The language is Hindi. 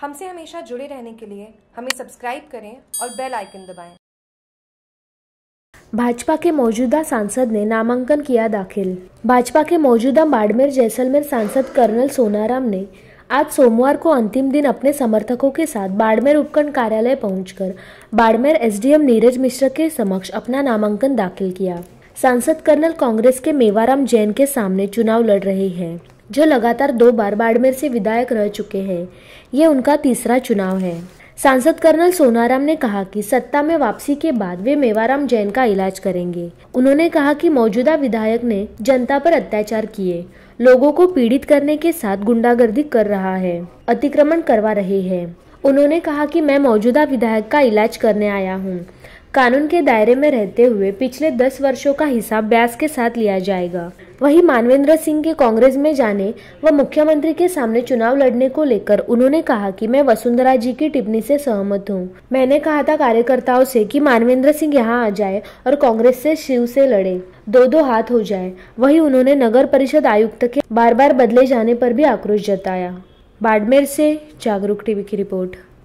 हमसे हमेशा जुड़े रहने के लिए हमें सब्सक्राइब करें और बेल आइकन दबाएं। भाजपा के मौजूदा सांसद ने नामांकन किया दाखिल भाजपा के मौजूदा बाड़मेर जैसलमेर सांसद कर्नल सोनाराम ने आज सोमवार को अंतिम दिन अपने समर्थकों के साथ बाड़मेर उपखंड कार्यालय पहुंचकर बाड़मेर एसडीएम नीरज मिश्र के समक्ष अपना नामांकन दाखिल किया सांसद कर्नल कांग्रेस के मेवाराम जैन के सामने चुनाव लड़ रहे हैं जो लगातार दो बार बाड़मेर से विधायक रह चुके हैं ये उनका तीसरा चुनाव है सांसद कर्नल सोनाराम ने कहा कि सत्ता में वापसी के बाद वे मेवाराम जैन का इलाज करेंगे उन्होंने कहा कि मौजूदा विधायक ने जनता पर अत्याचार किए लोगों को पीड़ित करने के साथ गुंडागर्दी कर रहा है अतिक्रमण करवा रहे हैं उन्होंने कहा कि मैं मौजूदा विधायक का इलाज करने आया हूँ कानून के दायरे में रहते हुए पिछले दस वर्षों का हिसाब ब्यास के साथ लिया जाएगा वहीं मानवेंद्र सिंह के कांग्रेस में जाने व मुख्यमंत्री के सामने चुनाव लड़ने को लेकर उन्होंने कहा कि मैं वसुंधरा जी की टिप्पणी से सहमत हूं। मैंने कहा था कार्यकर्ताओं से कि मानवेंद्र सिंह यहां आ जाए और कांग्रेस से शिव से लड़े दो दो हाथ हो जाए वहीं उन्होंने नगर परिषद आयुक्त के बार बार बदले जाने पर भी आक्रोश जताया बाड़मेर से जागरूक टीवी की रिपोर्ट